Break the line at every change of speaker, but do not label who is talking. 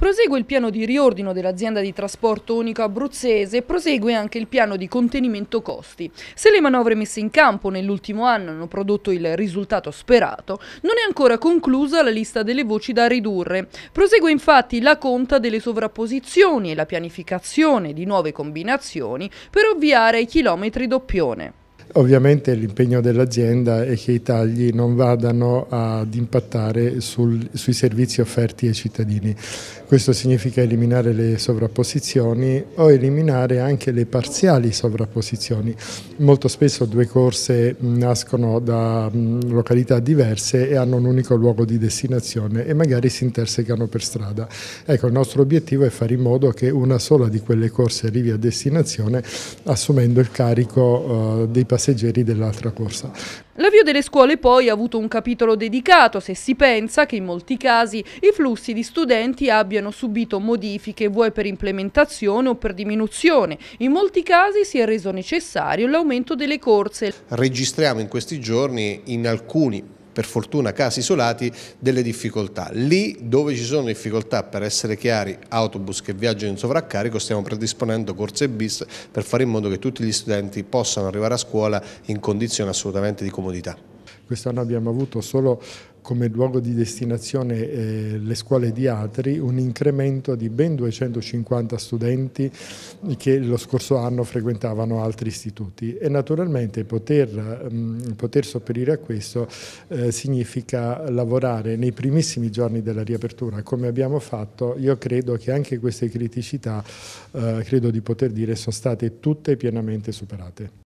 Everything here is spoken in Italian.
Prosegue il piano di riordino dell'azienda di trasporto unico abruzzese e prosegue anche il piano di contenimento costi. Se le manovre messe in campo nell'ultimo anno hanno prodotto il risultato sperato, non è ancora conclusa la lista delle voci da ridurre. Prosegue infatti la conta delle sovrapposizioni e la pianificazione di nuove combinazioni per ovviare ai chilometri doppione.
Ovviamente l'impegno dell'azienda è che i tagli non vadano ad impattare sul, sui servizi offerti ai cittadini. Questo significa eliminare le sovrapposizioni o eliminare anche le parziali sovrapposizioni. Molto spesso due corse nascono da località diverse e hanno un unico luogo di destinazione e magari si intersecano per strada. Ecco, il nostro obiettivo è fare in modo che una sola di quelle corse arrivi a destinazione assumendo il carico eh, dei passeggeri passeggeri dell'altra corsa.
L'avvio delle scuole poi ha avuto un capitolo dedicato se si pensa che in molti casi i flussi di studenti abbiano subito modifiche vuoi per implementazione o per diminuzione. In molti casi si è reso necessario l'aumento delle corse.
Registriamo in questi giorni in alcuni per fortuna casi isolati, delle difficoltà. Lì dove ci sono difficoltà, per essere chiari, autobus che viaggiano in sovraccarico, stiamo predisponendo corse bis per fare in modo che tutti gli studenti possano arrivare a scuola in condizioni assolutamente di comodità.
Quest'anno abbiamo avuto solo come luogo di destinazione eh, le scuole di Atri, un incremento di ben 250 studenti che lo scorso anno frequentavano altri istituti e naturalmente poter, mh, mm, poter sopperire a questo eh, significa lavorare nei primissimi giorni della riapertura come abbiamo fatto, io credo che anche queste criticità eh, credo di poter dire sono state tutte pienamente superate.